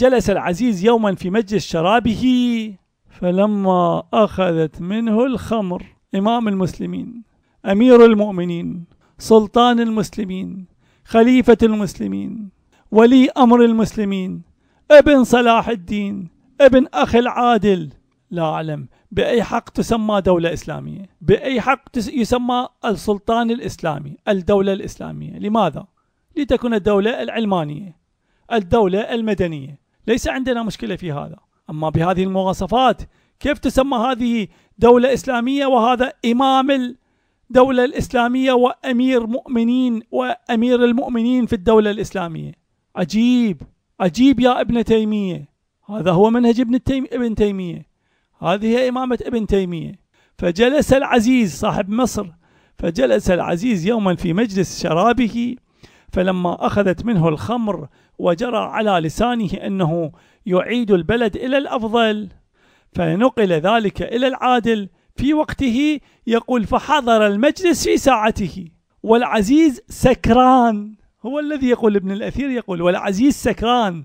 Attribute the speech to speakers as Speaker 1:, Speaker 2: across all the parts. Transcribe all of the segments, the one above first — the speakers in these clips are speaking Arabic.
Speaker 1: جلس العزيز يوما في مجلس شرابه فلما أخذت منه الخمر إمام المسلمين أمير المؤمنين سلطان المسلمين خليفة المسلمين ولي أمر المسلمين ابن صلاح الدين ابن أخي العادل لا أعلم بأي حق تسمى دولة إسلامية بأي حق يسمى السلطان الإسلامي الدولة الإسلامية لماذا؟ لتكون الدولة العلمانية الدولة المدنية ليس عندنا مشكلة في هذا أما بهذه المواصفات كيف تسمى هذه دولة إسلامية وهذا إمام الدولة الإسلامية وأمير مؤمنين وأمير المؤمنين في الدولة الإسلامية عجيب عجيب يا ابن تيمية هذا هو منهج ابن, التيم... ابن تيمية هذه هي إمامة ابن تيمية فجلس العزيز صاحب مصر فجلس العزيز يوما في مجلس شرابه فلما أخذت منه الخمر وجرى على لسانه أنه يعيد البلد إلى الأفضل فنقل ذلك إلى العادل في وقته يقول فحضر المجلس في ساعته والعزيز سكران هو الذي يقول ابن الأثير يقول والعزيز سكران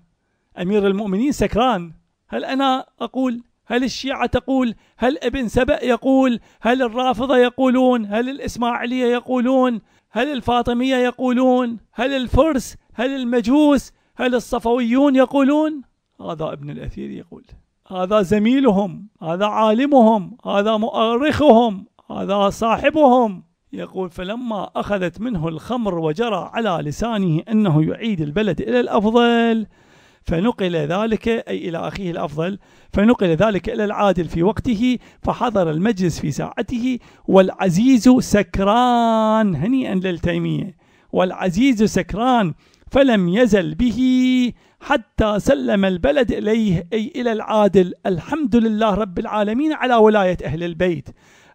Speaker 1: أمير المؤمنين سكران هل أنا أقول هل الشيعة تقول هل ابن سبأ يقول هل الرافضة يقولون هل الإسماعيلية يقولون هل الفاطمية يقولون هل الفرس هل المجوس هل الصفويون يقولون هذا ابن الأثير يقول هذا زميلهم هذا عالمهم هذا مؤرخهم هذا صاحبهم يقول فلما أخذت منه الخمر وجرى على لسانه أنه يعيد البلد إلى الأفضل فنقل ذلك أي إلى أخيه الأفضل فنقل ذلك إلى العادل في وقته فحضر المجلس في ساعته والعزيز سكران هنيئا للتيمية والعزيز سكران فلم يزل به حتى سلم البلد إليه أي إلى العادل الحمد لله رب العالمين على ولاية أهل البيت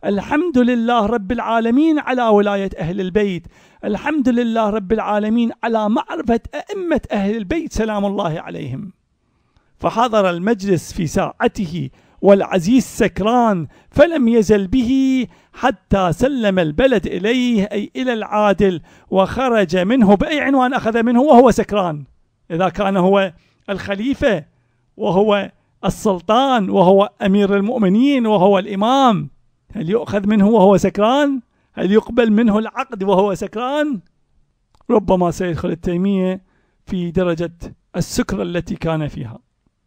Speaker 1: الحمد لله رب العالمين على ولاية أهل البيت الحمد لله رب العالمين على معرفة أئمة أهل البيت سلام الله عليهم فحضر المجلس في ساعته والعزيز سكران فلم يزل به حتى سلم البلد إليه أي إلى العادل وخرج منه بأي عنوان أخذ منه وهو سكران إذا كان هو الخليفة وهو السلطان وهو أمير المؤمنين وهو الإمام هل يؤخذ منه وهو سكران؟ هل يقبل منه العقد وهو سكران؟ ربما سيدخل التيمية في درجة السكر التي كان فيها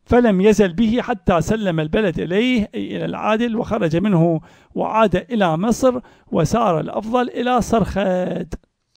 Speaker 1: فلم يزل به حتى سلم البلد إليه أي إلى العادل وخرج منه وعاد إلى مصر وسار الأفضل إلى صرخد